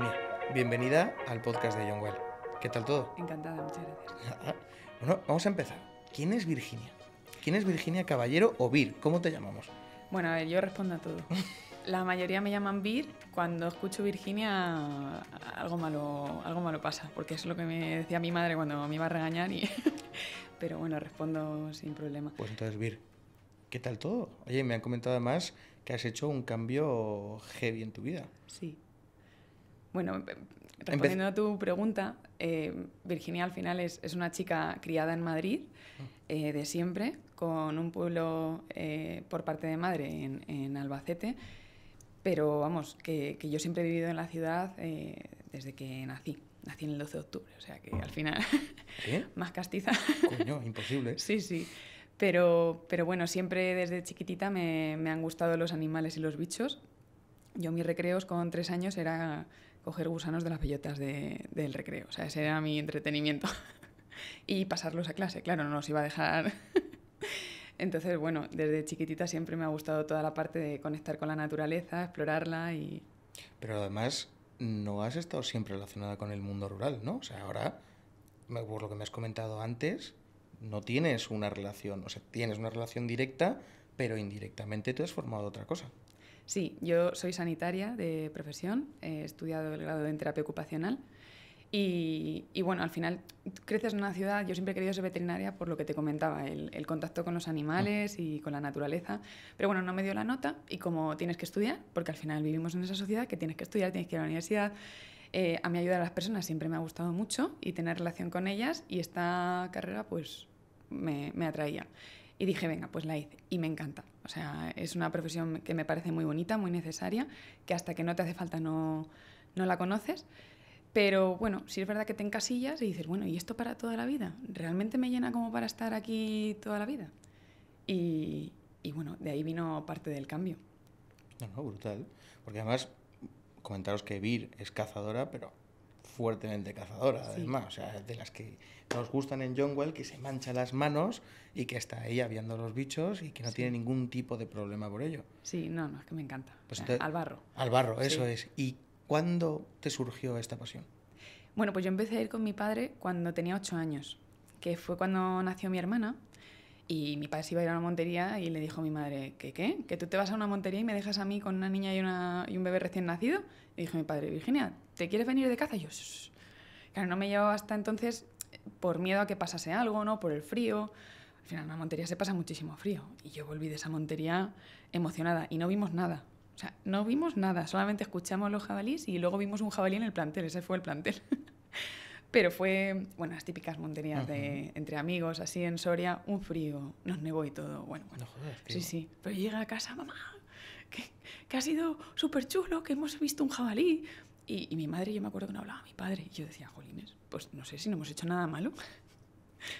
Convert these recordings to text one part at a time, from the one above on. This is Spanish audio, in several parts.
Virginia. Bienvenida al podcast de John Well. ¿Qué tal todo? Encantada, muchas gracias. Ah, bueno, vamos a empezar. ¿Quién es Virginia? ¿Quién es Virginia Caballero o Vir? ¿Cómo te llamamos? Bueno, a ver, yo respondo a todo. La mayoría me llaman Vir. Cuando escucho Virginia, algo malo, algo malo pasa, porque es lo que me decía mi madre cuando me iba a regañar. Y... Pero bueno, respondo sin problema. Pues entonces, Vir, ¿qué tal todo? Oye, me han comentado además que has hecho un cambio heavy en tu vida. Sí, bueno, em, respondiendo a tu pregunta, eh, Virginia al final es, una chica criada en Madrid ah. eh, de siempre, con un pueblo eh, por parte de madre en, Albacete, pero vamos, que, yo siempre he vivido en la ciudad desde que nací. Nací en el 12 de octubre, o sea que al final más castiza. Coño, imposible. sí, sí. Pero, pero bueno, siempre desde chiquitita me, me han gustado los animales y los bichos. Yo mis recreos con tres años era coger gusanos de las bellotas del recreo. O sea, ese era mi entretenimiento. y pasarlos a clase, claro, no los iba a dejar. Entonces, bueno, desde chiquitita siempre me ha gustado toda la parte de conectar con la naturaleza, explorarla y... Pero además, no has estado siempre relacionada con el mundo rural, ¿no? O sea, ahora, por lo que me has comentado antes, no tienes una relación, o sea, tienes una relación directa, pero indirectamente te has formado otra cosa. Sí, yo soy sanitaria de profesión, he estudiado el grado de terapia ocupacional. Y, bueno, al final creces en una ciudad, yo siempre he querido ser veterinaria por lo que te comentaba, el, contacto con los animales y con la naturaleza, pero bueno, no me dio la nota y como tienes que estudiar, porque al final vivimos en esa sociedad que tienes que estudiar, tienes que ir a la universidad, eh, a mí ayudar a las personas siempre me ha gustado mucho y tener relación con ellas y esta carrera pues me atraía. Y dije, venga, pues la hice. Y me encanta. O sea, es una profesión que me parece muy bonita, muy necesaria, que hasta que no te hace falta no, no la conoces. Pero bueno, si sí es verdad que te encasillas y dices, bueno, ¿y esto para toda la vida? ¿Realmente me llena como para estar aquí toda la vida? Y, y bueno, de ahí vino parte del cambio. No, no, brutal. Porque además, comentaros que Vir es cazadora, pero fuertemente cazadora, además, o sea, de las que nos gustan en Johnwell, que se mancha las manos y que está ella viendo los bichos y que no tiene ningún tipo de problema por ello. Sí, no, no, es que me encanta. Pues al barro. Al barro, eso es. ¿Y cuándo te surgió esta pasión? Bueno, pues yo empecé a ir con mi padre cuando tenía ocho años, que fue cuando nació mi hermana y mi padre se iba a ir a una montería y le dijo a mi madre, ¿qué qué? ¿Que tú te vas a una montería y me dejas a mí con una niña y, una, y un bebé recién nacido? Y dije a mi padre, Virginia, ¿te quieres venir de caza? Y yo, claro, no me llevaba hasta entonces por miedo a que pasase algo, ¿no? Por el frío. Al final, en una montería se pasa muchísimo frío. Y yo volví de esa montería emocionada y no vimos nada. O sea, no vimos nada, solamente escuchamos los jabalíes y luego vimos un jabalí en el plantel, ese fue el plantel. Pero fue, bueno, las típicas monterías de entre amigos, así en Soria, un frío, nos nevó y todo. Bueno, bueno. No joder, sí, sí. Pero llega a casa, mamá, que, ha sido súper chulo, que hemos visto un jabalí. Y, y, mi madre, yo me acuerdo que no hablaba mi padre. Y yo decía, jolines, pues no sé si no hemos hecho nada malo.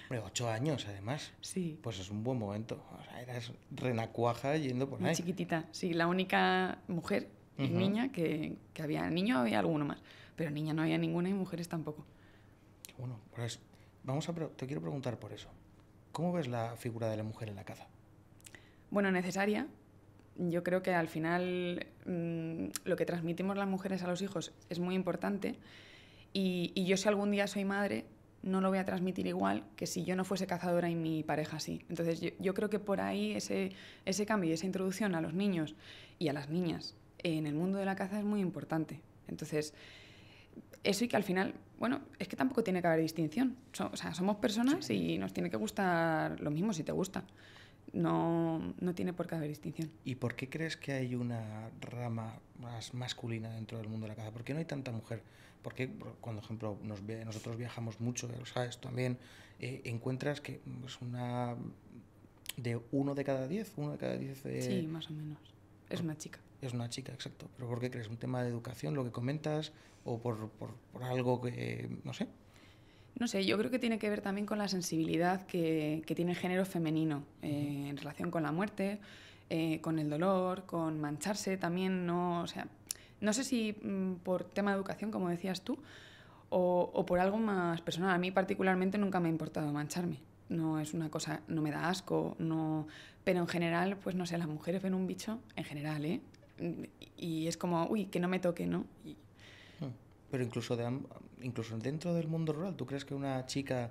Hombre, ocho años, además. Sí. Pues es un buen momento. O sea, eras renacuaja yendo por Muy ahí. chiquitita, sí. La única mujer y niña que, que había. Niño había alguno más, pero niña no había ninguna y mujeres tampoco. Bueno, pues vamos a te quiero preguntar por eso. ¿Cómo ves la figura de la mujer en la caza? Bueno, necesaria. Yo creo que al final mm, lo que transmitimos las mujeres a los hijos es muy importante y, yo si algún día soy madre no lo voy a transmitir igual que si yo no fuese cazadora y mi pareja sí. Entonces yo, creo que por ahí ese, ese cambio y esa introducción a los niños y a las niñas en el mundo de la caza es muy importante. Entonces eso y que al final, bueno, es que tampoco tiene que haber distinción. o sea, somos personas y nos tiene que gustar lo mismo si te gusta. No, no tiene por qué haber distinción. ¿Y por qué crees que hay una rama más masculina dentro del mundo de la caza? ¿Por qué no hay tanta mujer? Porque, cuando, por ejemplo, nos, nosotros viajamos mucho, lo sabes también, eh, encuentras que es pues, una de uno de cada diez, uno de cada diez. Eh, sí, más o menos. Es una chica. Es una chica, exacto. ¿Pero por qué crees? ¿Un tema de educación, lo que comentas? ¿O por, algo que, no sé? No sé, yo creo que tiene que ver también con la sensibilidad que, tiene el género femenino eh, en relación con la muerte, eh, con el dolor, con mancharse también, no, o sea, no sé si mm, por tema de educación, como decías tú, o, por algo más personal. A mí particularmente nunca me ha importado mancharme. No es una cosa, no me da asco, no... Pero en general, pues no sé, las mujeres ven un bicho, en general, ¿eh? y es como, uy, que no me toque, ¿no? Hmm. Pero incluso, incluso dentro del mundo rural, ¿tú crees que una chica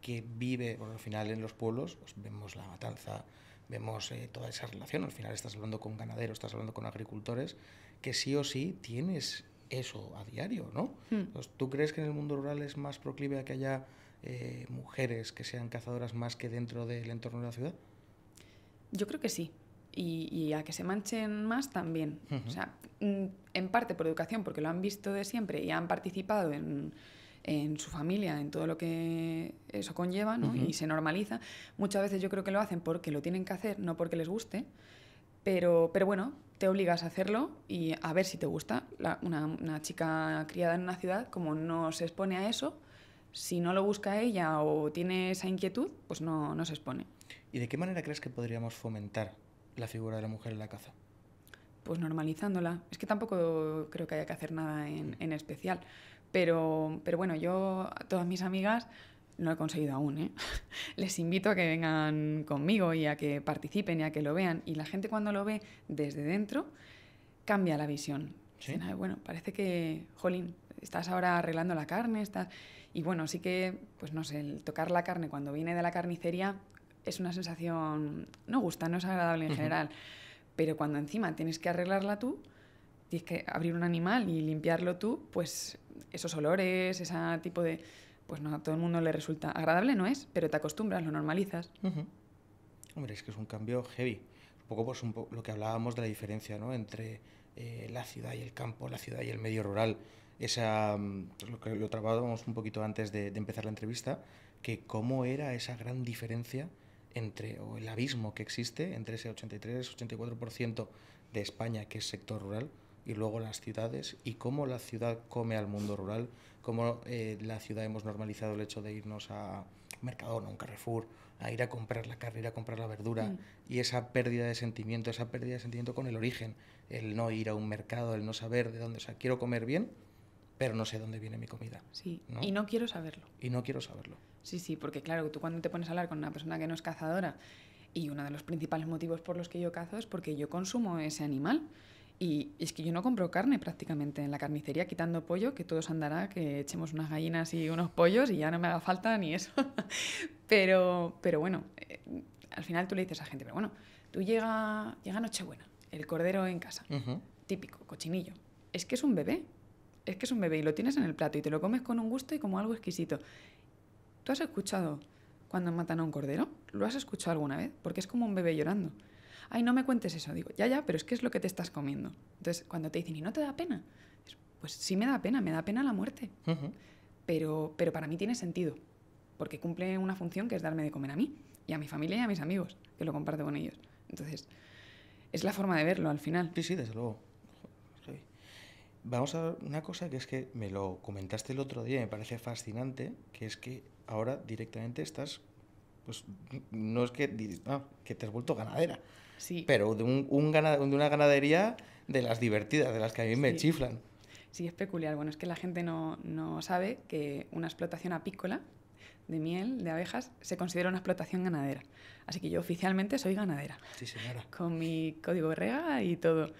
que vive, bueno, al final en los pueblos, pues vemos la matanza, vemos eh, toda esa relación, al final estás hablando con ganaderos, estás hablando con agricultores, que sí o sí tienes eso a diario, ¿no? Hmm. ¿Tú crees que en el mundo rural es más proclive a que haya eh, mujeres que sean cazadoras más que dentro del entorno de la ciudad? Yo creo que sí y, a que se manchen más también. O sea, mm, en parte por educación, porque lo han visto de siempre y han participado en, en su familia, en todo lo que eso conlleva, ¿no? Y se normaliza. Muchas veces yo creo que lo hacen porque lo tienen que hacer, no porque les guste. Pero, pero bueno, te obligas a hacerlo y a ver si te gusta. una, una, chica criada en una ciudad, como no se expone a eso, si no lo busca ella o tiene esa inquietud, pues no, no se expone. ¿Y de qué manera crees que podríamos fomentar la figura de la mujer en la caza? Pues normalizándola. Es que tampoco creo que haya que hacer nada en, mm. especial. Pero, pero bueno, yo a todas mis amigas no he conseguido aún, ¿eh? les invito a que vengan conmigo y a que participen y a que lo vean. Y la gente cuando lo ve desde dentro cambia la visión. ¿Sí? bueno, parece que, jolín, estás ahora arreglando la carne, estás... Y bueno, sí que, pues no sé, el tocar la carne cuando viene de la carnicería es una sensación, no gusta, no es agradable en general, pero cuando encima tienes que arreglarla tú, tienes que abrir un animal y limpiarlo tú, pues esos olores, ese tipo de... Pues no, a todo el mundo le resulta agradable, no es, pero te acostumbras, lo normalizas. Hombre, es que es un cambio heavy. Un poco pues lo que hablábamos de la diferencia ¿no? entre eh, la ciudad y el campo, la ciudad y el medio rural. Esa, mm, pues, lo que lo un poquito antes de, de empezar la entrevista, que cómo era esa gran diferencia entre, o el abismo que existe entre ese 83-84% de España que es sector rural y luego las ciudades y cómo la ciudad come al mundo rural, cómo eh, la ciudad hemos normalizado el hecho de irnos a Mercadona, un Carrefour, a ir a comprar la carne, ir a comprar la verdura mm. y esa pérdida de sentimiento, esa pérdida de sentimiento con el origen, el no ir a un mercado, el no saber de dónde, o sea, quiero comer bien, pero no sé dónde viene mi comida. Sí, y no quiero saberlo. Y no quiero saberlo. Sí, sí, porque claro, tú cuando te pones a hablar con una persona que no es cazadora, y uno de los principales motivos por los que yo cazo es porque yo consumo ese animal. Y es que yo no compro carne prácticamente en la carnicería, quitando pollo, que todos andará, que echemos unas gallinas y unos pollos y ya no me haga falta ni eso. pero, pero bueno, eh, al final tú le dices a gente, pero bueno, tú llega, llega Nochebuena, el cordero en casa, típico, cochinillo. Es que es un bebé, es que es un bebé y lo tienes en el plato y te lo comes con un gusto y como algo exquisito. ¿Tú has escuchado cuando matan a un cordero? ¿Lo has escuchado alguna vez? Porque es como un bebé llorando. Ay, no me cuentes eso. Digo, ya, ya, pero es que es lo que te estás comiendo. Entonces, cuando te dicen, ¿y no te da pena? Pues sí me da pena, me da pena la muerte. pero, pero para mí tiene sentido, porque cumple una función que es darme de comer a mí y a mi familia y a mis amigos, que lo comparto con ellos. Entonces, es la forma de verlo al final. Sí, sí, desde luego. Vamos a ver una cosa que es que me lo comentaste el otro día y me parece fascinante, que es que ahora directamente estás, pues no es que, ah, que te has vuelto ganadera, sí. pero de, un, de una ganadería de las divertidas, de las que a mí me chiflan. Sí, es peculiar. Bueno, es que la gente no, no sabe que una explotación apícola de miel, de abejas, se considera una explotación ganadera. Así que yo oficialmente soy ganadera. Sí, señora. Con mi código rega y todo.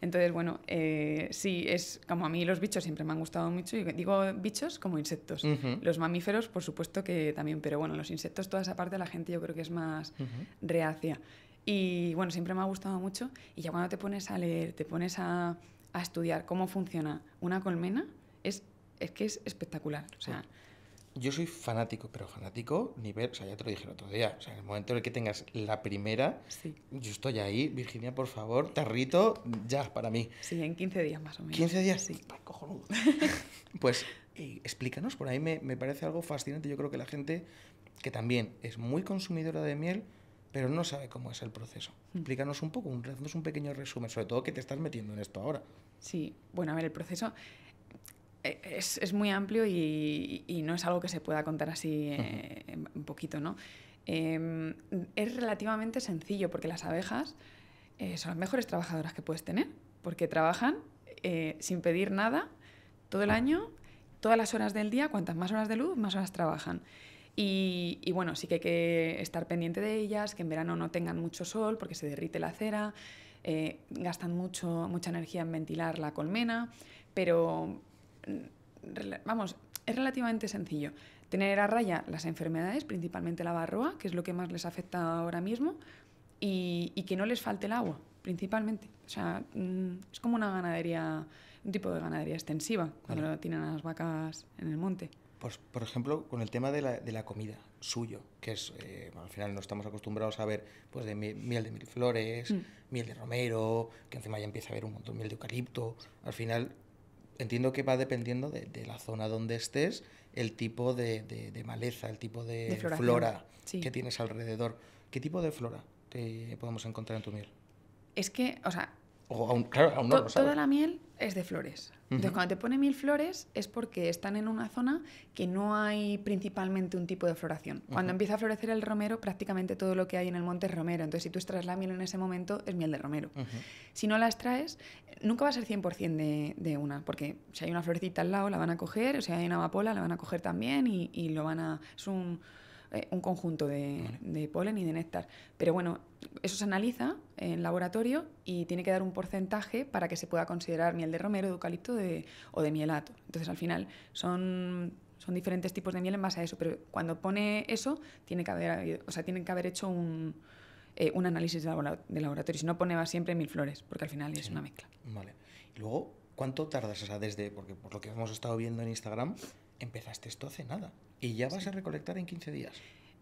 Entonces, bueno, eh, sí, es como a mí los bichos siempre me han gustado mucho, y digo bichos como insectos. Los mamíferos, por supuesto que también, pero bueno, los insectos, toda esa parte la gente yo creo que es más reacia. Y bueno, siempre me ha gustado mucho y ya cuando te pones a leer, te pones a, estudiar cómo funciona una colmena, es, que es espectacular. O sea, yo soy fanático, pero fanático nivel, o sea, ya te lo dije el otro día, o sea, en el momento en el que tengas la primera, yo estoy ahí, Virginia, por favor, tarrito, ya, para mí. Sí, en 15 días más o menos. 15 días, sí. cojonudo. pues eh, explícanos, por ahí me, parece algo fascinante, yo creo que la gente que también es muy consumidora de miel, pero no sabe cómo es el proceso. Mm. Explícanos un poco, un, un pequeño resumen, sobre todo que te estás metiendo en esto ahora. Sí, bueno, a ver, el proceso es, muy amplio y, no es algo que se pueda contar así eh, un poquito, ¿no? Em, es relativamente sencillo porque las abejas eh, son las mejores trabajadoras que puedes tener, porque trabajan eh, sin pedir nada todo el ah. año, todas las horas del día, cuantas más horas de luz, más horas trabajan. Y, bueno, sí que hay que estar pendiente de ellas, que en verano no tengan mucho sol porque se derrite la cera, gastan mucho, mucha energía en ventilar la colmena, pero, vamos, es relativamente sencillo. Tener a raya las enfermedades, principalmente la barroa, que es lo que más les afecta ahora mismo, y, que no les falte el agua, principalmente. O sea, mm, es como una ganadería, un tipo de ganadería extensiva, cuando la tienen las vacas en el monte. Pues, por ejemplo, con el tema de la, comida, suyo, que es, eh, al final no estamos acostumbrados a ver pues de miel de mil flores, mm. miel de romero, que encima ya empieza a haber un montón de miel de eucalipto. Al final entiendo que va dependiendo de, la zona donde estés, el tipo de, maleza, el tipo de, flora que tienes alrededor. ¿Qué tipo de flora te podemos encontrar en tu miel? Es que, o sea, Toda la miel es de flores. Entonces, cuando te pone mil flores es porque están en una zona que no hay principalmente un tipo de floración. Cuando empieza a florecer el romero, prácticamente todo lo que hay en el monte es romero. Entonces, si tú extraes la miel en ese momento, es miel de romero. Si no la extraes, nunca va a ser 100% de, de, una, porque si hay una florecita al lado, la van a coger, o si hay una amapola, la van a coger también y, y lo van a... Es un, eh, un conjunto de, polen y de néctar. Pero bueno, eso se analiza en laboratorio y tiene que dar un porcentaje para que se pueda considerar miel de romero, de eucalipto o de mielato. Entonces al final son, son diferentes tipos de miel en base a eso, pero cuando pone eso tiene que haber, o sea, tienen que haber hecho un, eh, análisis de, laboratorio. Si no, pone siempre mil flores, porque al final es una mezcla. Vale. Y luego, ¿cuánto tardas? O sea, desde, porque por lo que hemos estado viendo en Instagram, empezaste esto hace nada y ya vas a recolectar en 15 días.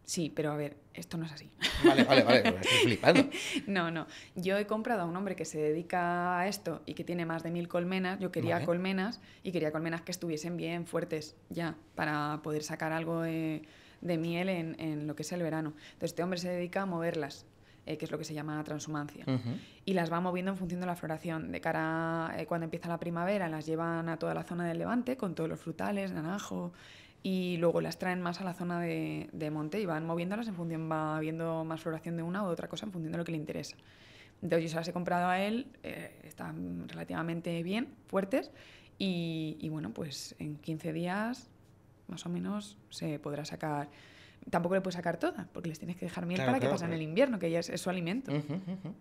Sí, pero a ver, esto no es así. Vale, vale, vale, estoy flipando. no, no. Yo he comprado a un hombre que se dedica a esto y que tiene más de mil colmenas. Yo quería colmenas y quería colmenas que estuviesen bien fuertes ya para poder sacar algo de, miel en, en, lo que es el verano. Entonces, este hombre se dedica a moverlas eh, que es lo que se llama transhumancia. Y las va moviendo en función de la floración. De cara a, eh, cuando empieza la primavera, las llevan a toda la zona del levante con todos los frutales, naranjo, y luego las traen más a la zona de, monte y van moviéndolas en función, va viendo más floración de una u otra cosa en función de lo que le interesa. Entonces yo se las he comprado a él, eh, están relativamente bien, fuertes, y, y bueno, pues en 15 días más o menos se podrá sacar tampoco le puedes sacar toda, porque les tienes que dejar miel para que pasen eh. el invierno, que ya es, su alimento. como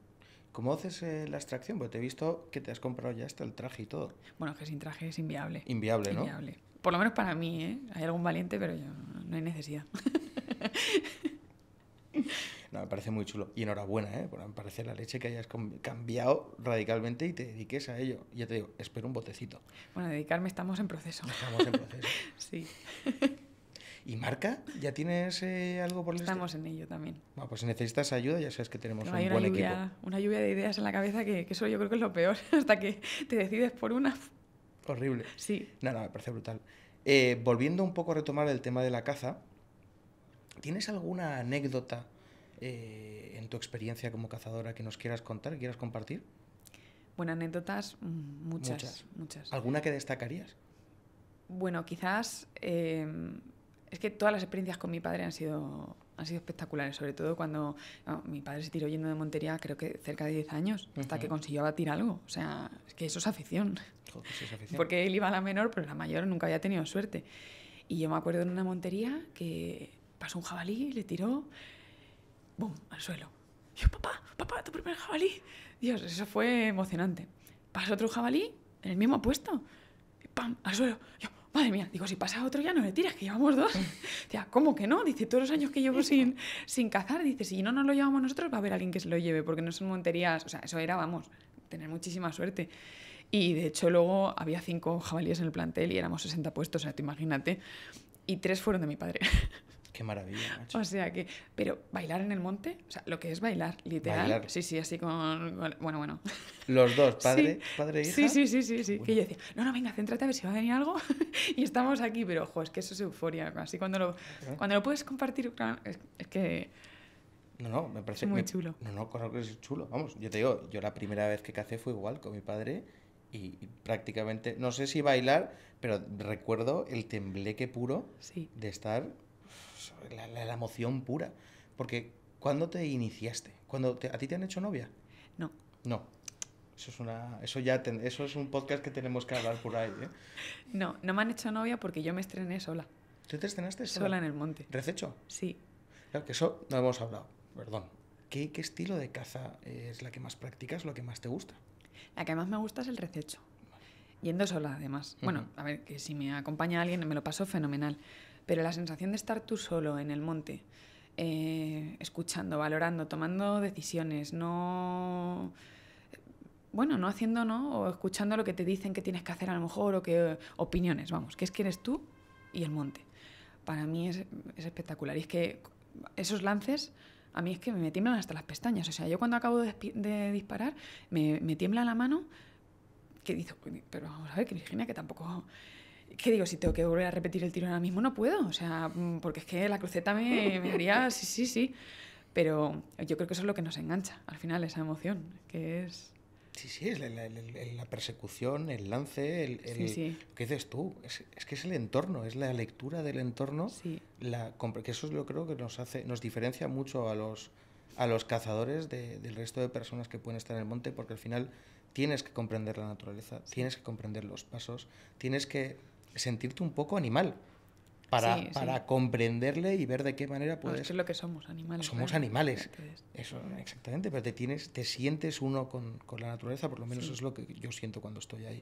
¿Cómo haces eh, la extracción? Porque te he visto que te has comprado ya hasta el traje y todo. Bueno, que sin traje es inviable. Inviable, ¿no? Inviable. Por lo menos para mí, ¿eh? Hay algún valiente, pero yo no hay necesidad. no, me parece muy chulo. Y enhorabuena, ¿eh? Bueno, me parece la leche que hayas cambiado radicalmente y te dediques a ello. Ya te digo, espero un botecito. Bueno, dedicarme estamos en proceso. Estamos en proceso. sí. ¿Y marca? ¿Ya tienes algo por el Estamos en ello también. Bueno, pues si necesitas ayuda, ya sabes que tenemos un una buen equipo. Una lluvia de ideas en la cabeza que, eso yo creo que es lo peor, hasta que te decides por una. Horrible. Sí. No, no, me parece brutal. Eh, volviendo un poco a retomar el tema de la caza, ¿tienes alguna anécdota eh, en tu experiencia como cazadora que nos quieras contar, que quieras compartir? Bueno, anécdotas mm, muchas, muchas. ¿Alguna que destacarías? Bueno, quizás eh, es que todas las experiencias con mi padre han sido, han sido espectaculares, sobre todo cuando mi padre se tiró yendo de Montería, creo que cerca de 10 años, hasta que consiguió abatir algo. O sea, es que eso es afición. Porque él iba a la menor, pero la mayor nunca había tenido suerte. Y yo me acuerdo en una montería que pasó un jabalí, y le tiró, ¡bum!, al suelo. Y yo, papá, papá, tu primer jabalí. Dios, eso fue emocionante. Pasó otro jabalí en el mismo puesto, y ¡pam!, al suelo madre mía, digo, si pasa otro ya no le tiras, que llevamos dos. Dice, ¿cómo que no? Dice, todos los años que llevo sin, sin cazar, dice, si no nos lo llevamos nosotros, va a haber alguien que se lo lleve, porque no son monterías, o sea, eso era, vamos, tener muchísima suerte. Y de hecho luego había cinco jabalíes en el plantel y éramos 60 puestos, o sea, tú imagínate, y tres fueron de mi padre. Qué maravilla, macho. O sea que, pero bailar en el monte, o sea, lo que es bailar, literal. Sí, sí, así con, bueno, bueno. Los dos, padre, padre e Sí, sí, sí, sí, sí. Que yo decía, no, no, venga, céntrate a ver si va a venir algo. y estamos aquí, pero ojo, es que eso es euforia. Así cuando lo, cuando lo puedes compartir, es, es que no, no, me parece muy chulo. No, no, lo que es chulo. Vamos, yo te digo, yo la primera vez que cacé fue igual con mi padre y, prácticamente, no sé si bailar, pero recuerdo el tembleque puro de estar pues, la, emoción pura. Porque, cuando te iniciaste? cuando ¿A ti te han hecho novia? No. No. Eso es, una, eso, ya eso es un podcast que tenemos que hablar por ahí. ¿eh? No, no me han hecho novia porque yo me estrené sola. ¿Tú te estrenaste sola? Sola en el monte. ¿Rececho? Sí. Claro, que eso no hemos hablado, perdón. ¿Qué, estilo de caza es la que más practicas, lo que más te gusta? La que más me gusta es el rececho. Yendo sola, además. Bueno, a ver, que si me acompaña alguien me lo paso fenomenal pero la sensación de estar tú solo en el monte, eh, escuchando, valorando, tomando decisiones, no bueno, no haciendo, ¿no? O escuchando lo que te dicen que tienes que hacer a lo mejor o que opiniones, vamos, que es que eres tú y el monte. Para mí es, espectacular. Y es que esos lances, a mí es que me tiemblan hasta las pestañas. O sea, yo cuando acabo de, disparar, me, tiembla la mano, que dice, pero vamos a ver, que Virginia, que tampoco... ¿qué digo, si tengo que volver a repetir el tiro ahora mismo, no puedo, o sea, mm, porque es que la cruceta me, me haría, sí, sí, sí. Pero yo creo que eso es lo que nos engancha al final, esa emoción, que es... Sí, sí, es la, persecución, el lance, el, el que dices tú, es, es, que es el entorno, es la lectura del entorno, sí. la, que eso es lo creo que nos, hace, nos diferencia mucho a los, a los cazadores del resto de personas que pueden estar en el monte, porque al final tienes que comprender la naturaleza, tienes que comprender los pasos, tienes que sentirte un poco animal. Para, para comprenderle y ver de qué manera ah, puedes. eso es, lo que somos, animales. Somos animales. eso, exactamente. Pero te, tienes, te sientes uno con, con la naturaleza, por lo menos es lo que yo siento cuando estoy ahí.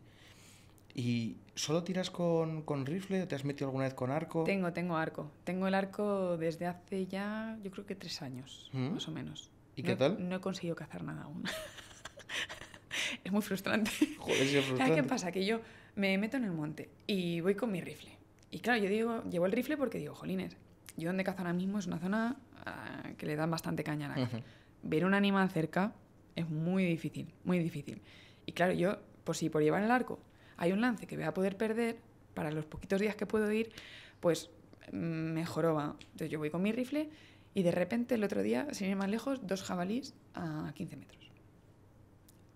¿Y solo tiras con, con rifle o te has metido alguna vez con arco? Tengo, tengo arco. Tengo el arco desde hace ya, yo creo que tres años, mm. más o menos. ¿Y qué tal? No he conseguido cazar nada aún. es muy frustrante. Joder, es frustrante. qué pasa? Que yo me meto en el monte y voy con mi rifle. Y claro, yo digo, llevo el rifle porque digo, jolines, yo donde cazo ahora mismo es una zona ah, que le dan bastante caña a la Ver un animal cerca es muy difícil, muy difícil. Y claro, yo, por si por llevar el arco hay un lance que voy a poder perder, para los poquitos días que puedo ir, pues mm, mejoró va. Entonces yo voy con mi rifle y de repente el otro día, sin ir más lejos, dos jabalís a 15 metros.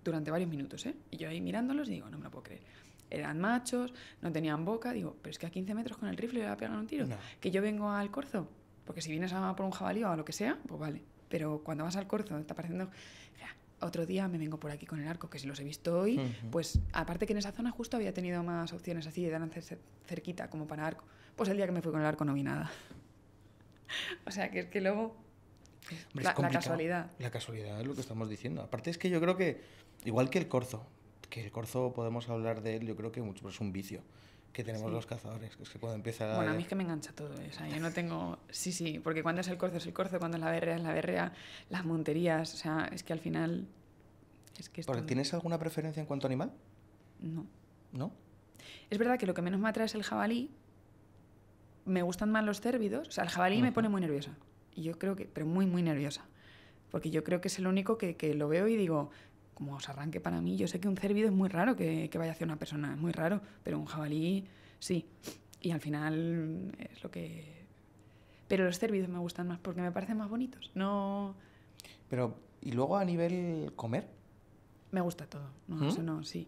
Durante varios minutos, ¿eh? Y yo ahí mirándolos y digo, no me lo puedo creer eran machos, no tenían boca. Digo, pero es que a 15 metros con el rifle le va a pegar un tiro. Que yo vengo al corzo, porque si vienes a por un jabalí o a lo que sea, pues vale. Pero cuando vas al corzo, está pareciendo. Otro día me vengo por aquí con el arco, que si los he visto hoy, pues aparte que en esa zona justo había tenido más opciones así de dar cerquita, como para arco. Pues el día que me fui con el arco no vi nada. o sea, que es que luego la, la, casualidad. La casualidad es lo que estamos diciendo. Aparte es que yo creo que, igual que el corzo, que el corzo podemos hablar de él, yo creo que mucho, pero es un vicio que tenemos los cazadores, que es que cuando empieza... Bueno, a mí es que me engancha todo, eso. yo no tengo... Sí, sí, porque cuando es el corzo es el corzo, cuando es la berrea es la berrea, las monterías, o sea, es que al final... ¿Tienes alguna preferencia en cuanto a animal? No. ¿No? Es verdad que lo que menos me atrae es el jabalí, me gustan más los cérvidos, o sea, el jabalí me pone muy nerviosa, y yo creo que, pero muy, muy nerviosa, porque yo creo que es el único que, que lo veo y digo, como os arranque para mí, yo sé que un cervido es muy raro que, que vaya hacia una persona, es muy raro, pero un jabalí sí. Y al final es lo que... Pero los cervidos me gustan más porque me parecen más bonitos. No... Pero, ¿y luego a nivel comer? Me gusta todo. No, ¿Mm? eso no, sí.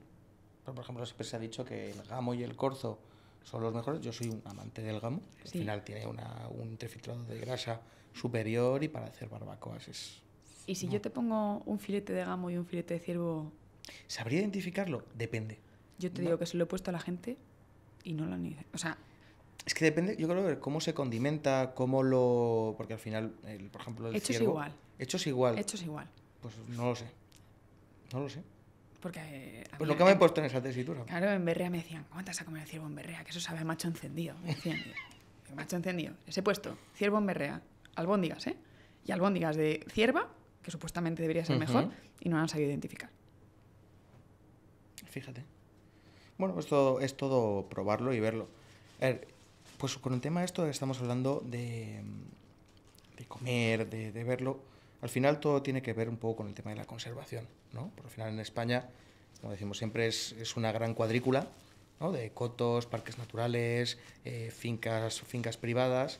Pero, por ejemplo, siempre se ha dicho que el gamo y el corzo son los mejores. Yo soy un amante del gamo. Al final tiene un trefiltrado de grasa superior y para hacer barbacoas es y si yo te pongo un filete de gamo y un filete de ciervo. ¿Sabría identificarlo? Depende. Yo te digo que se lo he puesto a la gente y no lo han O sea. Es que depende, yo creo, que cómo se condimenta, cómo lo. Porque al final, por ejemplo, el Hechos ciervo, igual. Hechos igual. Hechos igual. Pues no lo sé. No lo sé. Porque. Eh, pues lo que me he puesto en esa tesitura. Claro, en Berrea me decían, cómo vas a comer el ciervo en Berrea? Que eso sabe macho encendido. Me decían, macho encendido. Les he puesto ciervo en Berrea, albóndigas, ¿eh? Y albóndigas de cierva que supuestamente debería ser mejor, y no han sabido identificar. Fíjate. Bueno, pues es todo probarlo y verlo. pues con el tema de esto estamos hablando de, de comer, de, verlo. Al final todo tiene que ver un poco con el tema de la conservación, ¿no? Porque al final en España, como decimos siempre, es, una gran cuadrícula ¿no? de cotos, parques naturales, eh, fincas, fincas privadas.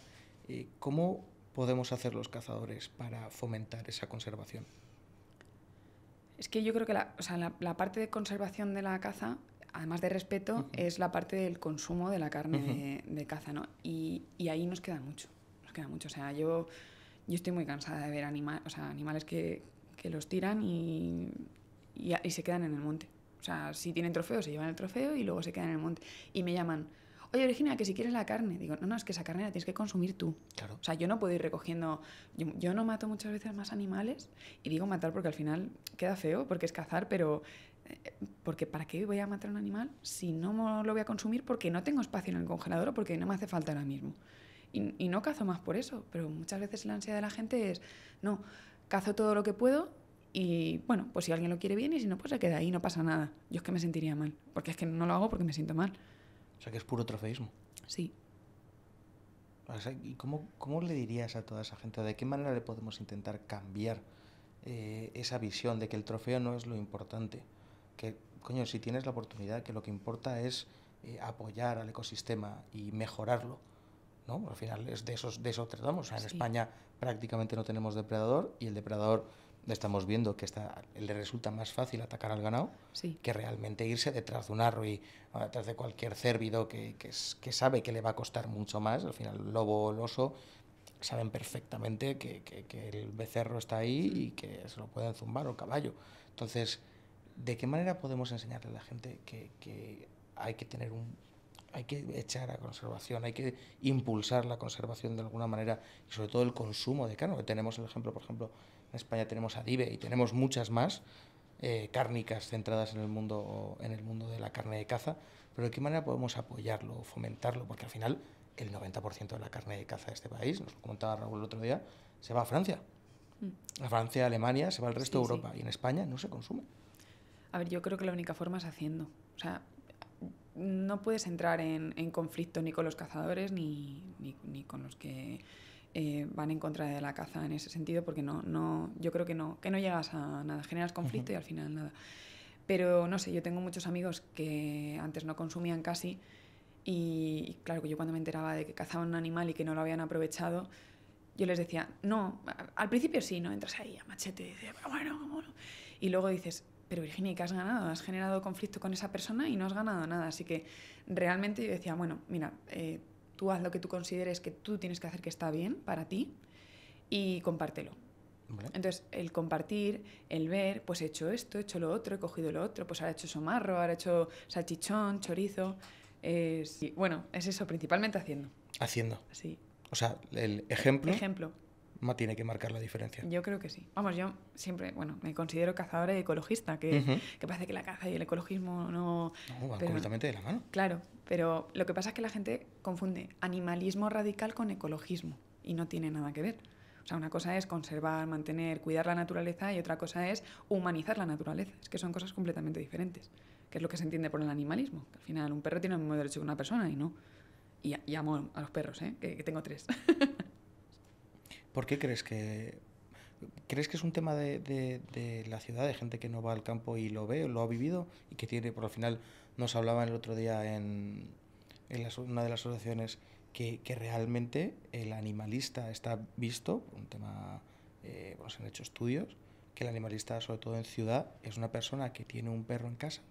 ¿Cómo podemos hacer los cazadores para fomentar esa conservación? Es que yo creo que la, parte de conservación de la caza, además de respeto, es la parte del consumo de la carne de, caza, ¿no? Y, ahí nos queda mucho, nos queda mucho. O sea, yo, yo estoy muy cansada de ver o sea, animales que, los tiran y, y, y se quedan en el monte. O sea, si tienen trofeo, se llevan el trofeo y luego se quedan en el monte. Y me llaman oye Virginia, que si quieres la carne. Digo, no, no, es que esa carne la tienes que consumir tú. Claro. O sea, yo no puedo ir recogiendo, yo, no mato muchas veces más animales, y digo matar porque al final queda feo, porque es cazar, pero eh, porque ¿para qué voy a matar un animal si no lo voy a consumir porque no tengo espacio en el congelador o porque no me hace falta ahora mismo? Y, y, no cazo más por eso, pero muchas veces la ansiedad de la gente es, no, cazo todo lo que puedo y bueno, pues si alguien lo quiere bien y si no, pues se queda ahí, no pasa nada. Yo es que me sentiría mal, porque es que no lo hago porque me siento mal. O sea, que es puro trofeísmo. Sí. ¿Y cómo, le dirías a toda esa gente? ¿De qué manera le podemos intentar cambiar eh, esa visión de que el trofeo no es lo importante? Que, coño, si tienes la oportunidad, que lo que importa es eh, apoyar al ecosistema y mejorarlo. ¿no? Al final es de, esos, de eso tratamos. en España prácticamente no tenemos depredador y el depredador estamos viendo que está, le resulta más fácil atacar al ganado que realmente irse detrás de un arro o detrás de cualquier cérvido que, que, sabe que le va a costar mucho más. Al final, el lobo o el oso saben perfectamente que, el becerro está ahí y mm. que se lo pueden zumbar o caballo. Entonces, ¿de qué manera podemos enseñarle a la gente que hay que tener un hay que echar a conservación, hay que impulsar la conservación de alguna manera y sobre todo el consumo de carne. Tenemos el ejemplo, por ejemplo, España tenemos a Dibe y tenemos muchas más eh, cárnicas centradas en el, mundo, en el mundo de la carne de caza, pero ¿de qué manera podemos apoyarlo, fomentarlo? Porque al final el 90% de la carne de caza de este país, nos lo comentaba Raúl el otro día, se va a Francia. Mm. A Francia, a Alemania, se va al resto de Europa y en España no se consume. A ver, yo creo que la única forma es haciendo. O sea, no puedes entrar en, conflicto ni con los cazadores ni, ni con los que eh, van en contra de la caza en ese sentido, porque no, no, yo creo que no, que no llegas a nada, generas conflicto y al final nada. Pero no sé, yo tengo muchos amigos que antes no consumían casi y, claro que yo cuando me enteraba de que cazaban un animal y que no lo habían aprovechado, yo les decía, no, al principio sí, ¿no? Entras ahí a machete y bueno, Y luego dices, pero Virginia, ¿qué has ganado? Has generado conflicto con esa persona y no has ganado nada. Así que realmente yo decía, bueno, mira, eh, Tú haz lo que tú consideres que tú tienes que hacer que está bien para ti y compártelo. Entonces, el compartir, el ver, pues he hecho esto, he hecho lo otro, he cogido lo otro, pues ahora he hecho somarro, ahora he hecho salchichón, chorizo. bueno, es eso, principalmente haciendo. Haciendo. Sí. O sea, el ejemplo. Ejemplo tiene que marcar la diferencia. Yo creo que sí. Vamos, yo siempre, bueno, me considero cazadora y ecologista, que, que parece que la caza y el ecologismo no... No, van completamente de la mano. Claro, pero lo que pasa es que la gente confunde animalismo radical con ecologismo y no tiene nada que ver. O sea, una cosa es conservar, mantener, cuidar la naturaleza y otra cosa es humanizar la naturaleza. Es que son cosas completamente diferentes, que es lo que se entiende por el animalismo. al final un perro tiene el mismo derecho que una persona y no. Y, amo a los perros, ¿eh? que, que tengo tres. ¿Por qué crees que, ¿Crees que es un tema de, la ciudad, de gente que no va al campo y lo ve, lo ha vivido y que tiene, por lo final, nos hablaba el otro día en, una de las asociaciones que, realmente el animalista está visto, un tema, eh, se han hecho estudios, que el animalista, sobre todo en ciudad, es una persona que tiene un perro en casa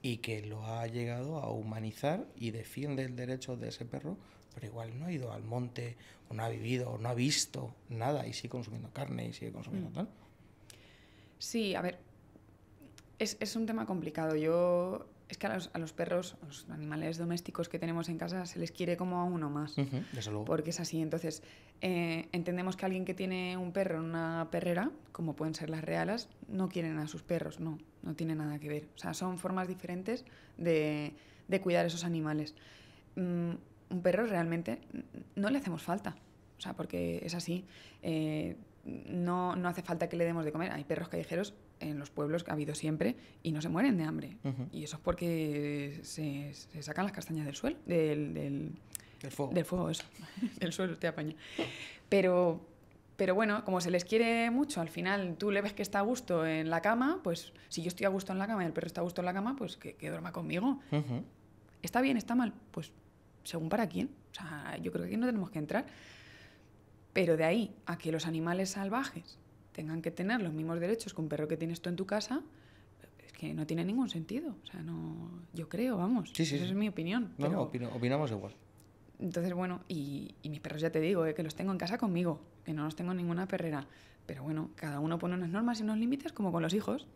y que lo ha llegado a humanizar y defiende el derecho de ese perro pero igual no ha ido al monte, o no ha vivido, no ha visto nada y sigue consumiendo carne y sigue consumiendo mm. tal. Sí, a ver, es, un tema complicado. Yo. Es que a los, perros, los animales domésticos que tenemos en casa, se les quiere como a uno más. desde Porque es así. Entonces, eh, entendemos que alguien que tiene un perro en una perrera, como pueden ser las realas, no quieren a sus perros. No, no tiene nada que ver. O sea, son formas diferentes de, de cuidar esos animales. Mm, un perro realmente no le hacemos falta. O sea, porque es así. Eh, no, no, hace falta que le demos de comer. Hay perros callejeros en los pueblos que ha habido siempre y no se mueren de hambre. Y eso es porque se, sacan las castañas del suelo, del, del, del fuego. Del fuego, eso. del suelo, te apaña. Pero, pero bueno, como se les quiere mucho, al final tú le ves que está a gusto en la cama, pues si yo estoy a gusto en la cama y el perro está a gusto en la cama, pues que, duerma conmigo. ¿Está bien? ¿Está mal? Pues según para quién. sea, yo creo que aquí no tenemos que entrar. Pero de ahí a que los animales salvajes tengan que tener los mismos derechos que un perro que tienes tú en tu casa, es que no tiene ningún sentido. O sea, no, yo creo, vamos. Esa es mi opinión. No, opinamos igual. Entonces, bueno, y, mis perros ya te digo, eh, que los tengo en casa conmigo, que no los tengo en ninguna perrera. Pero bueno, cada uno pone unas normas y unos límites como con los hijos.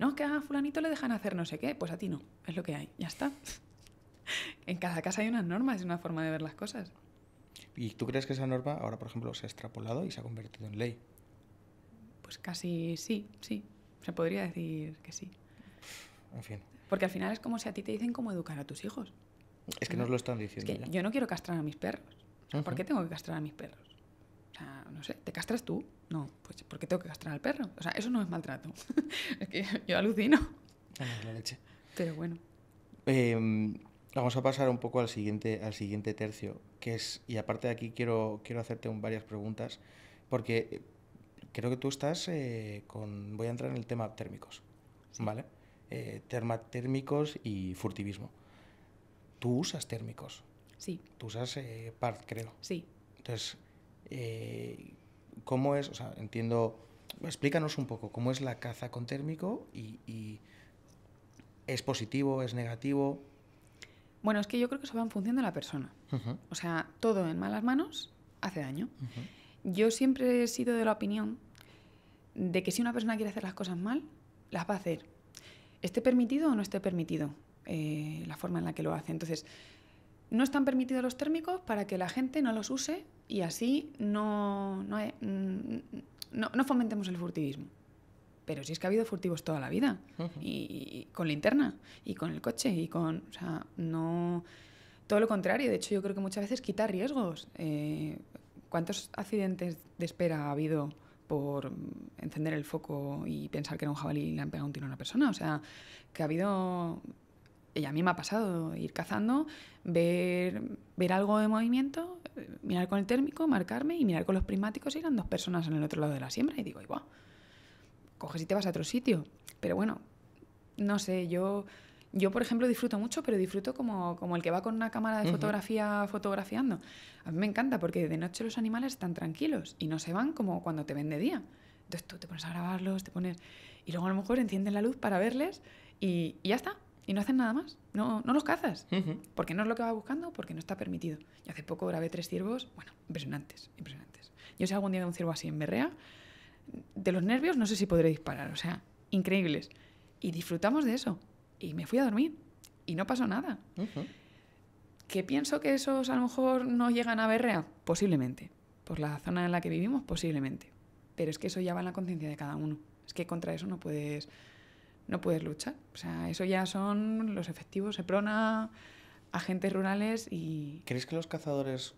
No, que a fulanito le dejan hacer no sé qué, pues a ti no, es lo que hay, ya está. en cada casa hay unas normas Es una forma de ver las cosas. ¿Y tú crees que esa norma ahora, por ejemplo, se ha extrapolado y se ha convertido en ley? Pues casi sí, sí. Se podría decir que sí. En fin. Porque al final es como si a ti te dicen cómo educar a tus hijos. Es que ¿no? nos lo están diciendo. Yo no quiero castrar a mis perros. ¿Por qué tengo que castrar a mis perros? no sé, ¿te castras tú? No, pues ¿por qué tengo que castrar al perro? O sea, eso no es maltrato. es que yo alucino. la leche. Pero bueno. Em, vamos a pasar un poco al siguiente, al siguiente tercio, que es, y aparte de aquí quiero, quiero hacerte un, varias preguntas, porque eh, creo que tú estás eh, con, voy a entrar en el tema térmicos, ¿vale? Eh, térmicos y furtivismo. ¿Tú usas térmicos? Sí. ¿Tú usas part, creo? Sí. Entonces, eh, cómo es, o sea, entiendo, explícanos un poco cómo es la caza con térmico y, es positivo, es negativo. Bueno, es que yo creo que eso va en función de la persona. O sea, todo en malas manos hace daño. Yo siempre he sido de la opinión de que si una persona quiere hacer las cosas mal, las va a hacer. Esté permitido o no esté permitido eh, la forma en la que lo hace. Entonces, no están permitidos los térmicos para que la gente no los use y así no, no, mm, fomentemos el furtivismo. Pero sí es que ha habido furtivos toda la vida, y, con linterna, y con el coche, y con... no... Todo lo contrario, de hecho yo creo que muchas veces quita riesgos. Eh, ¿Cuántos accidentes de espera ha habido por encender el foco y pensar que era un jabalí y le han pegado un tiro a una persona? O sea, que ha habido y a mí me ha pasado ir cazando, ver, ver algo de movimiento, mirar con el térmico, marcarme y mirar con los prismáticos. Y eran dos personas en el otro lado de la siembra. Y digo, igual, coges y te vas a otro sitio. Pero bueno, no sé, yo, yo por ejemplo disfruto mucho, pero disfruto como, como el que va con una cámara de fotografía fotografiando. A mí me encanta porque de noche los animales están tranquilos y no se van como cuando te ven de día. Entonces tú te pones a grabarlos, te pones. Y luego a lo mejor encienden la luz para verles y ya está y no hacen nada más, no, no los cazas, porque no es lo que va buscando, porque no está permitido. Y hace poco grabé tres ciervos, bueno, impresionantes, impresionantes. Yo si algún día veo un ciervo así en Berrea, de los nervios no sé si podré disparar, o sea, increíbles. Y disfrutamos de eso. Y me fui a dormir y no pasó nada. ¿Qué ¿Que pienso que esos a lo mejor no llegan a Berrea? Posiblemente. Por la zona en la que vivimos, posiblemente. Pero es que eso ya va en la conciencia de cada uno. Es que contra eso no puedes no puedes luchar. O sea, eso ya son los efectivos, prona agentes rurales y... ¿Crees que los cazadores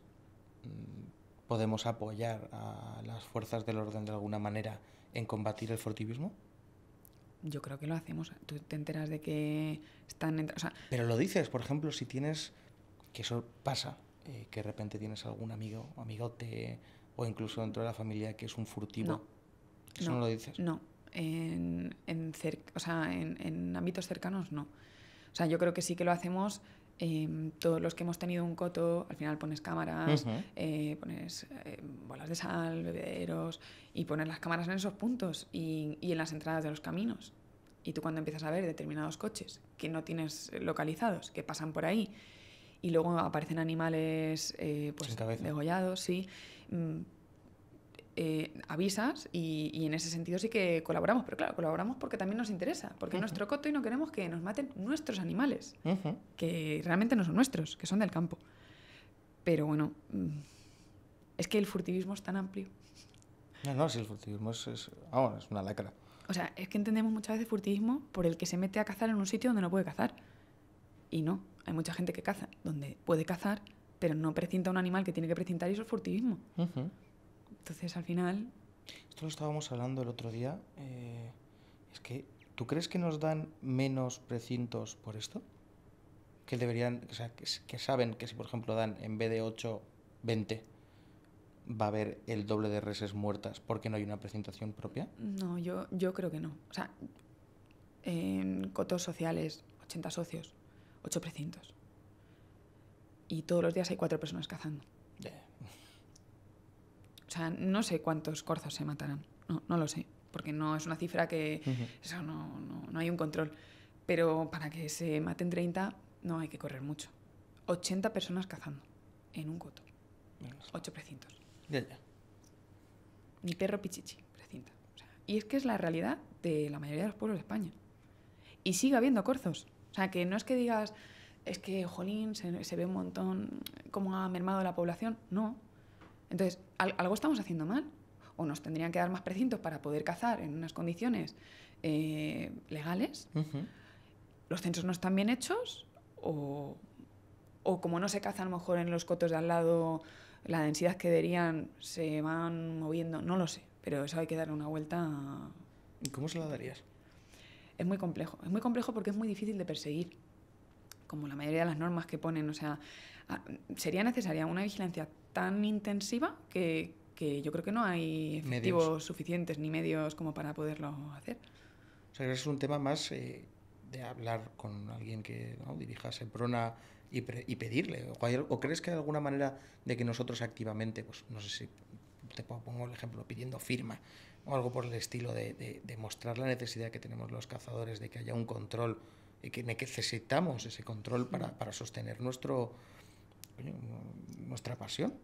mm, podemos apoyar a las fuerzas del orden de alguna manera en combatir el furtivismo? Yo creo que lo hacemos. Tú te enteras de que están... Pero lo dices, por ejemplo, si tienes... Que eso pasa, eh, que de repente tienes algún amigo, amigote, o incluso dentro de la familia que es un furtivo. No, eso no, no lo dices. No, en, en, ámbitos cercanos no. O sea, yo creo que sí que lo hacemos em, todos los que hemos tenido un coto, al final pones cámaras, eh, pones eh, bolas de sal, bebederos y pones las cámaras en esos puntos y, y en las entradas de los caminos. Y tú cuando empiezas a ver determinados coches que no tienes localizados, que pasan por ahí, y luego aparecen animales eh, pues, degollados, sí. Mm, eh, avisas y, en ese sentido sí que colaboramos, pero claro, colaboramos porque también nos interesa, porque es nuestro coto y no queremos que nos maten nuestros animales, que realmente no son nuestros, que son del campo. Pero bueno, mm, es que el furtivismo es tan amplio. No, no, si el furtivismo es, una lacra. O sea, es que entendemos muchas veces furtivismo por el que se mete a cazar en un sitio donde no puede cazar. Y no, hay mucha gente que caza donde puede cazar, pero no precinta un animal que tiene que precintar y eso es furtivismo. Entonces, al final... Esto lo estábamos hablando el otro día. Eh, es que, ¿tú crees que nos dan menos precintos por esto? Que deberían, o sea, que, saben que si, por ejemplo, dan en vez de 8, 20, va a haber el doble de reses muertas porque no hay una presentación propia? No, yo, yo creo que no. O sea, en cotos sociales, 80 socios, 8 precintos. Y todos los días hay cuatro personas cazando. O sea, no sé cuántos corzos se matarán, no, lo sé, porque no es una cifra que... no, hay un control. Pero para que se maten 30 no hay que correr mucho. 80 personas cazando en un coto. 8 precintos. Ni perro pichichi, precinta. y es que es la realidad de la mayoría de los pueblos de España. Y sigue habiendo corzos. O sea, que no es que digas, es que, jolín, se, se ve un montón cómo ha mermado la población. No. Entonces, algo estamos haciendo mal. O nos tendrían que dar más precintos para poder cazar en unas condiciones eh, legales. Los censos no están bien hechos. O, como no se caza a lo mejor en los cotos de al lado la densidad que deberían, se van moviendo. No lo sé. Pero eso hay que darle una vuelta. ¿Y cómo se la darías? Es muy complejo. Es muy complejo porque es muy difícil de perseguir como la mayoría de las normas que ponen. O sea, ah, sería necesaria una vigilancia tan intensiva que, que yo creo que no hay efectivos suficientes ni medios como para poderlo hacer. O sea, es un tema más eh, de hablar con alguien que dirija Semprona y, y pedirle. O, crees que hay alguna manera de que nosotros activamente, pues no sé si te pongo el ejemplo, pidiendo firma o algo por el estilo de, de mostrar la necesidad que tenemos los cazadores de que haya un control que necesitamos ese control para, mm. para sostener nuestro, nuestra pasión.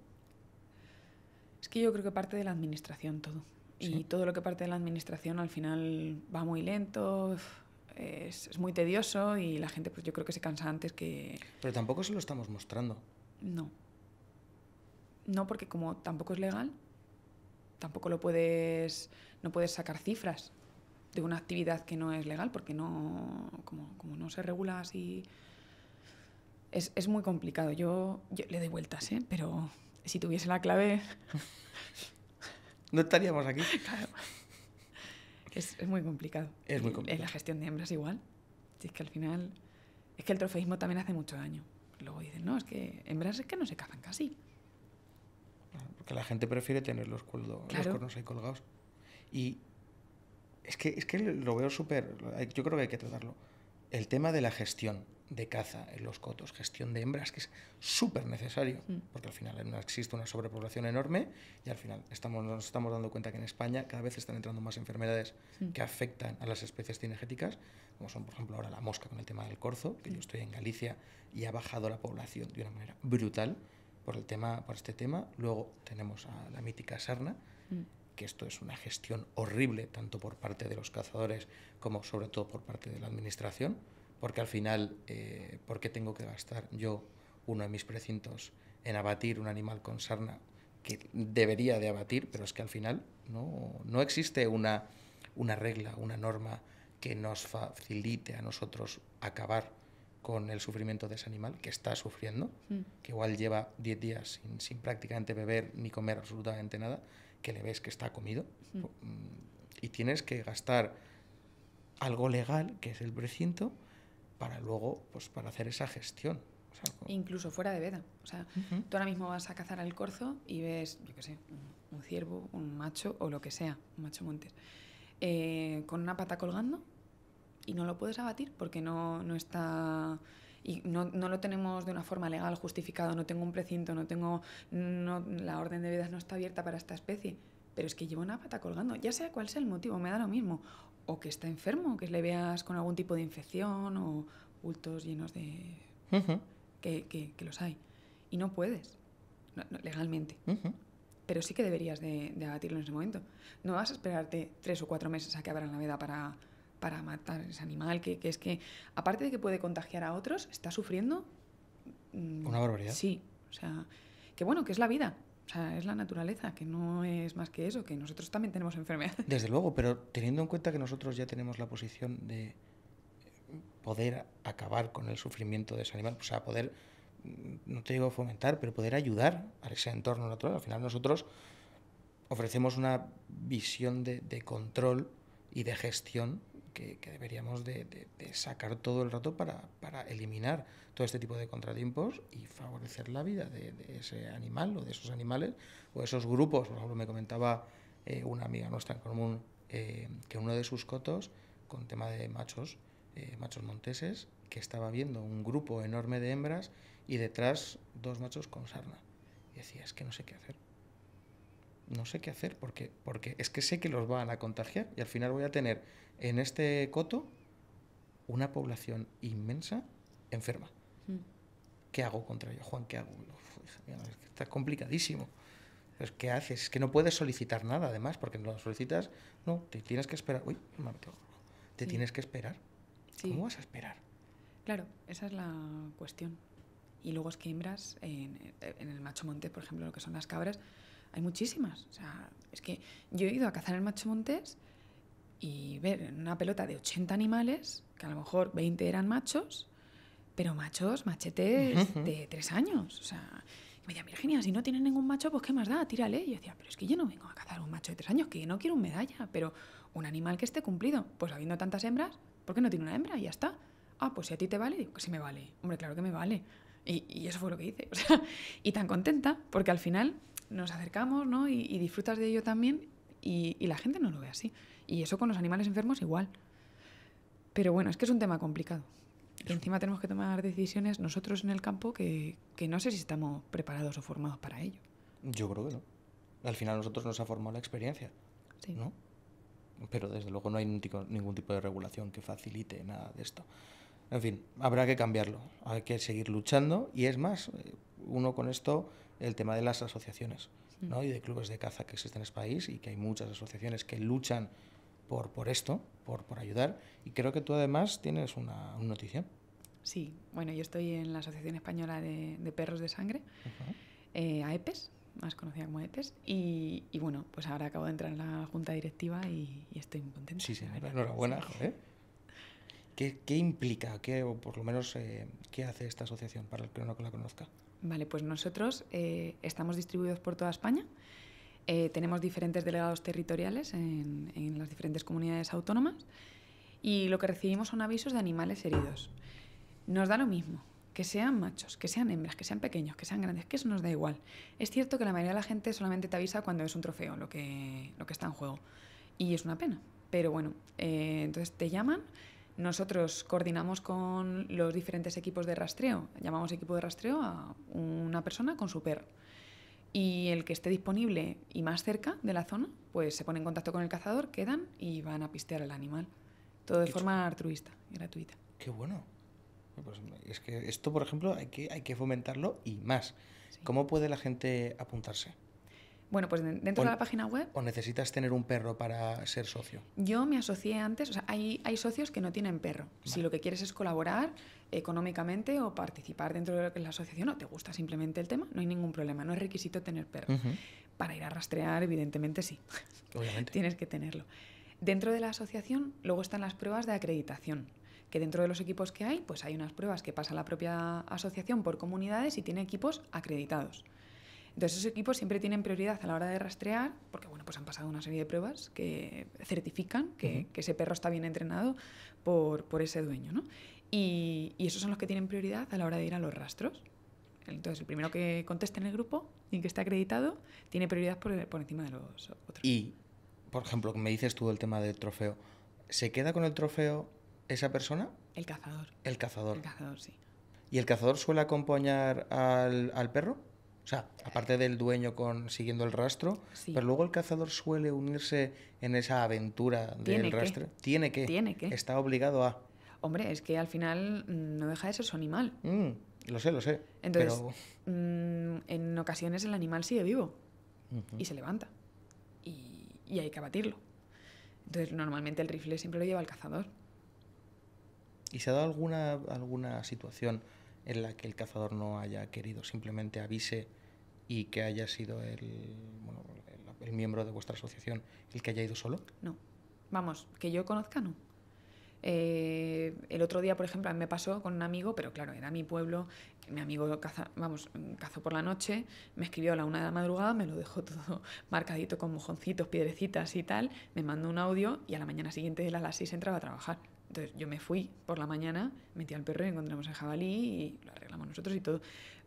Es que yo creo que parte de la administración todo. Y todo lo que parte de la administración al final va muy lento, es, es, muy tedioso y la gente pues yo creo que se cansa antes que... Pero tampoco se lo estamos mostrando. No. No, porque como tampoco es legal, tampoco lo puedes... no puedes sacar cifras una actividad que no es legal, porque no, como, no se regula así, es, es muy complicado. Yo, le doy vueltas, ¿eh? pero si tuviese la clave... no estaríamos aquí. Claro. Es, es, muy complicado. Es muy complicado. En la gestión de hembras igual. Es que al final... Es que el trofeísmo también hace mucho daño. Luego dicen, no, es que hembras es que no se cazan casi. Porque la gente prefiere tener los cuernos ahí colgados. Y es que, es que lo veo súper. Yo creo que hay que tratarlo. El tema de la gestión de caza en los cotos, gestión de hembras, que es súper necesario, mm. porque al final existe una sobrepoblación enorme y al final estamos, nos estamos dando cuenta que en España cada vez están entrando más enfermedades mm. que afectan a las especies cinegéticas, como son por ejemplo ahora la mosca con el tema del corzo, que mm. yo estoy en Galicia y ha bajado la población de una manera brutal por, el tema, por este tema. Luego tenemos a la mítica sarna, que esto es una gestión horrible, tanto por parte de los cazadores como sobre todo por parte de la administración, porque al final, eh, ¿por qué tengo que gastar yo uno de mis precintos en abatir un animal con sarna que debería de abatir, pero es que al final no, no existe una, una regla, una norma que nos facilite a nosotros acabar con el sufrimiento de ese animal que está sufriendo, mm. que igual lleva 10 días sin, sin, prácticamente beber ni comer absolutamente nada, que le ves que está comido mm, y tienes que gastar algo legal, que es el precinto, para luego, pues para hacer esa gestión. Incluso fuera de veda. O sea, tú ahora mismo vas a cazar al corzo y ves, yo qué sé, un, ciervo, un macho o lo que sea, un macho montes, eh, con una pata colgando y no lo puedes abatir porque no, no está y no, no, lo tenemos de una forma legal justificado, no tengo un precinto, no tengo, la orden de vidas no está abierta para esta especie, pero es que lleva una pata colgando, ya sea cuál sea el motivo, me da lo mismo, o que está enfermo, que le veas con algún tipo de infección o bultos llenos de... que, que, los hay. Y no puedes, legalmente. pero sí que deberías de, de, abatirlo en ese momento. No vas a esperarte tres o cuatro meses a que abran la veda para para matar ese animal, que, es que, aparte de que puede contagiar a otros, está sufriendo. Mm, una barbaridad. Sí, o sea, que bueno, que es la vida. O sea, es la naturaleza, que no es más que eso, que nosotros también tenemos enfermedades. Desde luego, pero teniendo en cuenta que nosotros ya tenemos la posición de poder acabar con el sufrimiento de ese animal, o sea, poder, mm, no te digo fomentar, pero poder ayudar a ese entorno natural. Al final nosotros ofrecemos una visión de control y de gestión que, deberíamos de, sacar todo el rato para, para, eliminar todo este tipo de contratiempos y favorecer la vida de, ese animal o de esos animales o esos grupos. Por ejemplo, me comentaba eh, una amiga nuestra en común eh, que uno de sus cotos, con tema de machos, eh, machos monteses, que estaba viendo un grupo enorme de hembras y detrás dos machos con sarna. Y decía, es que no sé qué hacer no sé qué hacer porque, porque es que sé que los van a contagiar y al final voy a tener en este coto una población inmensa enferma. Hmm. ¿Qué hago contra ello? Juan, ¿qué hago? es que está complicadísimo. Pues, ¿Qué haces? Es que no puedes solicitar nada, además, porque no lo solicitas. No, te tienes que esperar. Uy, me Te tienes que esperar. ¿Cómo vas a esperar? Claro, esa es la cuestión. Y luego es que hembras, en, en el macho monte, por ejemplo, lo que son las cabras, hay muchísimas. O sea, es que yo he ido a cazar el macho montés y ver una pelota de 80 animales, que a lo mejor 20 eran machos, pero machos, machetes de 3 años. O sea, y me decía, Virginia, si no tienes ningún macho, pues qué más da, tírale. Y yo decía, pero es que yo no vengo a cazar un macho de 3 años, que yo no quiero un medalla, pero un animal que esté cumplido. Pues habiendo tantas hembras, ¿por qué no tiene una hembra? Y ya está. Ah, pues si a ti te vale, digo que sí me vale. Hombre, claro que me vale. Y, y eso fue lo que hice. O sea, y tan contenta, porque al final nos acercamos, ¿no? Y, disfrutas de ello también y, la gente no lo ve así. Y eso con los animales enfermos igual. Pero bueno, es que es un tema complicado. Y encima tenemos que tomar decisiones nosotros en el campo que, no sé si estamos preparados o formados para ello. Yo creo que no. Al final nosotros nos ha formado la experiencia. ¿No? Pero desde luego no hay ningún tipo de regulación que facilite nada de esto. En fin, habrá que cambiarlo, hay que seguir luchando y es más, eh, uno con esto el tema de las asociaciones ¿no? y de clubes de caza que existen en este país y que hay muchas asociaciones que luchan por, por esto, por, ayudar. Y creo que tú además tienes una, noticia. Sí, bueno, yo estoy en la Asociación Española de, Perros de Sangre, AEPES, eh, e más conocida como EPES. Y, y, bueno, pues ahora acabo de entrar en la junta directiva y, estoy muy contenta. Sí, sí, enhorabuena, ¿Qué, implica, qué, o por lo menos, eh, qué hace esta asociación para el que no la conozca? Vale, pues nosotros eh, estamos distribuidos por toda España. Eh, tenemos diferentes delegados territoriales en, las diferentes comunidades autónomas y lo que recibimos son avisos de animales heridos. Nos da lo mismo, que sean machos, que sean hembras, que sean pequeños, que sean grandes, que eso nos da igual. Es cierto que la mayoría de la gente solamente te avisa cuando es un trofeo lo que, lo que está en juego y es una pena, pero bueno, entonces te llaman nosotros coordinamos con los diferentes equipos de rastreo. Llamamos equipo de rastreo a una persona con su perro. Y el que esté disponible y más cerca de la zona, pues se pone en contacto con el cazador, quedan y van a pistear al animal. Todo de forma altruista y gratuita. Qué bueno. Pues es que esto, por ejemplo, hay que, hay que fomentarlo y más. ¿Cómo puede la gente apuntarse? Bueno, pues dentro de la página web... ¿O necesitas tener un perro para ser socio? Yo me asocié antes, o sea, hay, socios que no tienen perro. Si lo que quieres es colaborar económicamente o participar dentro de la asociación o te gusta simplemente el tema, no hay ningún problema, no es requisito tener perro. Para ir a rastrear, evidentemente sí. Obviamente. Tienes que tenerlo. Dentro de la asociación luego están las pruebas de acreditación que dentro de los equipos que hay, pues hay unas pruebas que pasa la propia asociación por comunidades y tiene equipos acreditados. Entonces esos equipos siempre tienen prioridad a la hora de rastrear, porque bueno, pues han pasado una serie de pruebas que certifican que, ese perro está bien entrenado por, ese dueño, Y, esos son los que tienen prioridad a la hora de ir a los rastros. Entonces, el primero que conteste en el grupo y que esté acreditado tiene prioridad por, encima de los otros. Y, por ejemplo, me dices tú el tema del trofeo. ¿Se queda con el trofeo esa persona? El cazador. El cazador. El cazador, sí. ¿Y el cazador suele acompañar al perro? O sea, aparte del dueño con siguiendo el rastro, pero luego el cazador suele unirse en esa aventura del rastro. Tiene que. Tiene que. Está obligado a. Hombre, es que al final mm, no deja de ser su animal. Mm, lo sé, lo sé. Entonces, mm, en ocasiones el animal sigue vivo y se levanta. Y, hay que abatirlo. Entonces, normalmente el rifle siempre lo lleva el cazador. ¿Y se ha dado alguna, alguna situación en la que el cazador no haya querido simplemente avise y que haya sido el, el, miembro de vuestra asociación el que haya ido solo? No. Vamos, que yo conozca, no. Eh, el otro día, por ejemplo, me pasó con un amigo, pero claro, era mi pueblo, mi amigo caza, vamos, cazó por la noche, me escribió a la una de la madrugada, me lo dejó todo marcadito con mojoncitos, piedrecitas y tal, me mandó un audio y a la mañana siguiente él a las seis entraba a trabajar. Entonces yo me fui por la mañana, metí al perro y encontramos el jabalí y lo arreglamos nosotros y todo.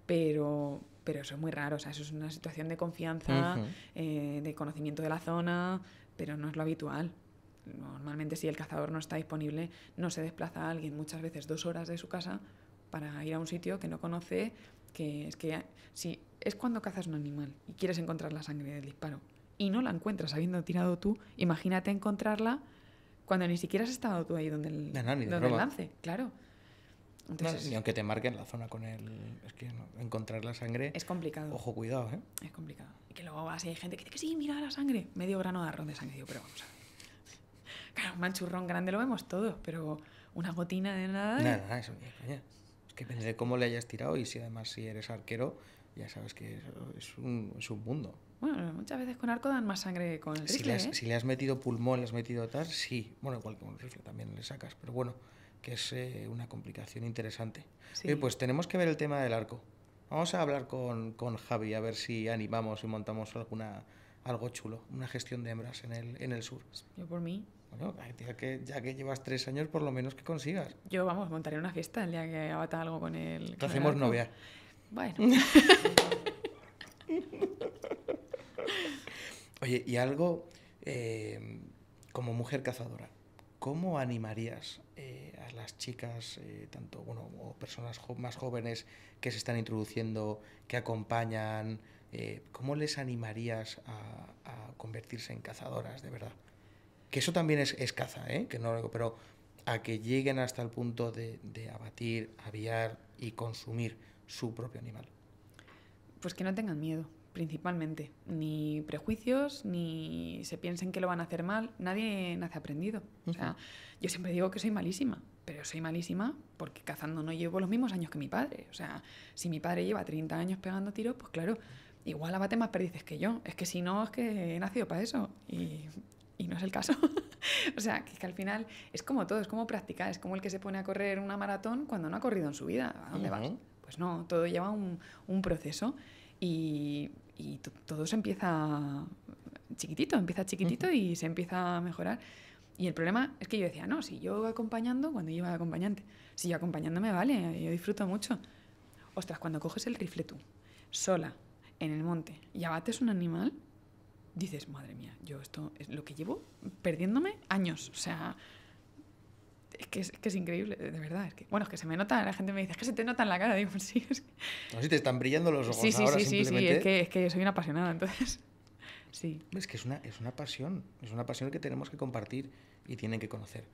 Pero pero eso es muy raro, o sea, eso es una situación de confianza, eh, de conocimiento de la zona, pero no es lo habitual. Normalmente si el cazador no está disponible, no se desplaza a alguien muchas veces dos horas de su casa para ir a un sitio que no conoce, que es que si es cuando cazas un animal y quieres encontrar la sangre del disparo y no la encuentras habiendo tirado tú, imagínate encontrarla cuando ni siquiera has estado tú ahí donde el, donde el lance, claro. Entonces, ni aunque te marquen la zona con el. Es que encontrar la sangre. Es complicado. Ojo, cuidado, ¿eh? Es complicado. Y que luego así hay gente que dice que sí, mira la sangre. Medio grano de arroz de sangre. Digo, pero vamos a ver. Claro, un manchurrón grande lo vemos todos, pero una gotina de nada. Nada, eso ni Es que depende de cómo le hayas tirado y si además si eres arquero, ya sabes que es un, es un mundo. Bueno, muchas veces con arco dan más sangre que con el Si le has, ¿eh? si le has metido pulmón, le has metido tal, sí. Bueno, igual con el rifle también le sacas, pero bueno que es eh, una complicación interesante. pues tenemos que ver el tema del arco. Vamos a hablar con, Javi a ver si animamos y montamos alguna algo chulo, una gestión de hembras en el, en el sur. Yo por mí. Bueno, ya que, llevas tres años, por lo menos que consigas. Yo, vamos, montaré una fiesta el día que abata algo con el... Te hacemos novia. Bueno. Oye, y algo eh, como mujer cazadora. ¿Cómo animarías eh, a las chicas, eh, tanto bueno, o personas más jóvenes que se están introduciendo, que acompañan? Eh, ¿Cómo les animarías a, convertirse en cazadoras de verdad? Que eso también es, caza, que no, pero a que lleguen hasta el punto de abatir, aviar y consumir su propio animal. Pues que no tengan miedo principalmente. Ni prejuicios, ni se piensen que lo van a hacer mal. Nadie nace aprendido. O sea, yo siempre digo que soy malísima, pero soy malísima porque cazando no llevo los mismos años que mi padre. O sea, si mi padre lleva 30 años pegando tiros, pues claro, igual abate más perdices que yo. Es que si no, es que he nacido para eso. Y, no es el caso. o sea, que, al final es como todo, es como practicar. Es como el que se pone a correr una maratón cuando no ha corrido en su vida. ¿A dónde Pues no, todo lleva un, un proceso. Y y todo se empieza chiquitito, empieza chiquitito y se empieza a mejorar. Y el problema es que yo decía, no, si yo acompañando, cuando lleva acompañante, si yo acompañándome vale, yo disfruto mucho. Ostras, cuando coges el rifle tú, sola, en el monte, y abates un animal, dices, madre mía, yo esto es lo que llevo perdiéndome años. O sea, es que, es increíble, de verdad. bueno, es que se me nota, la gente me dice, es que se te nota en la cara. Digo, sí, es que... No, si te están brillando los ojos. Sí, sí, sí, sí, es que, es soy una apasionada, entonces. Sí. Es que es una, es una pasión, es una pasión que tenemos que compartir y tienen que conocer.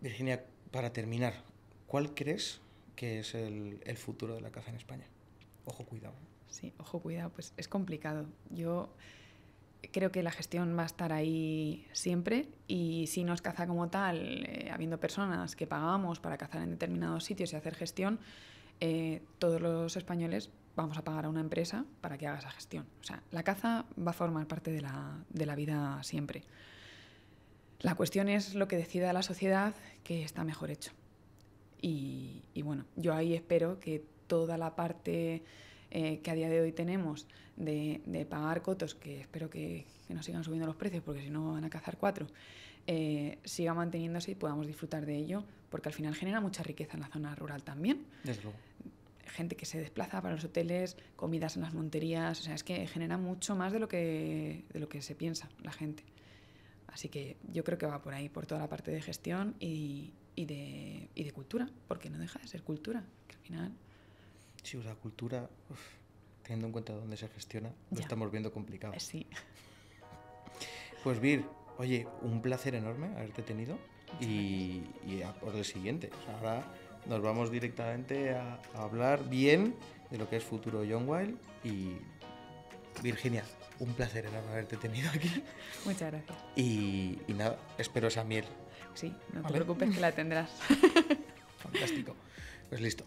Virginia, para terminar, ¿cuál crees que es el, el futuro de la caza en España? Ojo, cuidado. Sí, ojo, cuidado, pues es complicado. Yo creo que la gestión va a estar ahí siempre y si nos caza como tal, eh, habiendo personas que pagamos para cazar en determinados sitios y hacer gestión, eh, todos los españoles vamos a pagar a una empresa para que haga esa gestión. O sea, la caza va a formar parte de la, de la vida siempre. La cuestión es lo que decida la sociedad que está mejor hecho. Y, y bueno, yo ahí espero que toda la parte eh, que a día de hoy tenemos de, de pagar cotos, que espero que, no sigan subiendo los precios porque si no van a cazar cuatro, eh, siga manteniéndose y podamos disfrutar de ello, porque al final genera mucha riqueza en la zona rural también. Desde luego. Gente que se desplaza para los hoteles, comidas en las monterías, o sea, es que genera mucho más de lo que, de lo que se piensa la gente. Así que yo creo que va por ahí, por toda la parte de gestión y, y, de, y de cultura, porque no deja de ser cultura, que al final Sí, la cultura, teniendo en cuenta dónde se gestiona, lo estamos viendo complicado. Sí. Pues Vir, oye, un placer enorme haberte tenido y, por el siguiente. ahora nos vamos directamente a, hablar bien de lo que es futuro John Wild y Virginia. Un placer enorme haberte tenido aquí. Muchas gracias. Y, nada, espero esa miel. Sí, no te preocupes que la tendrás. Fantástico. Pues listo.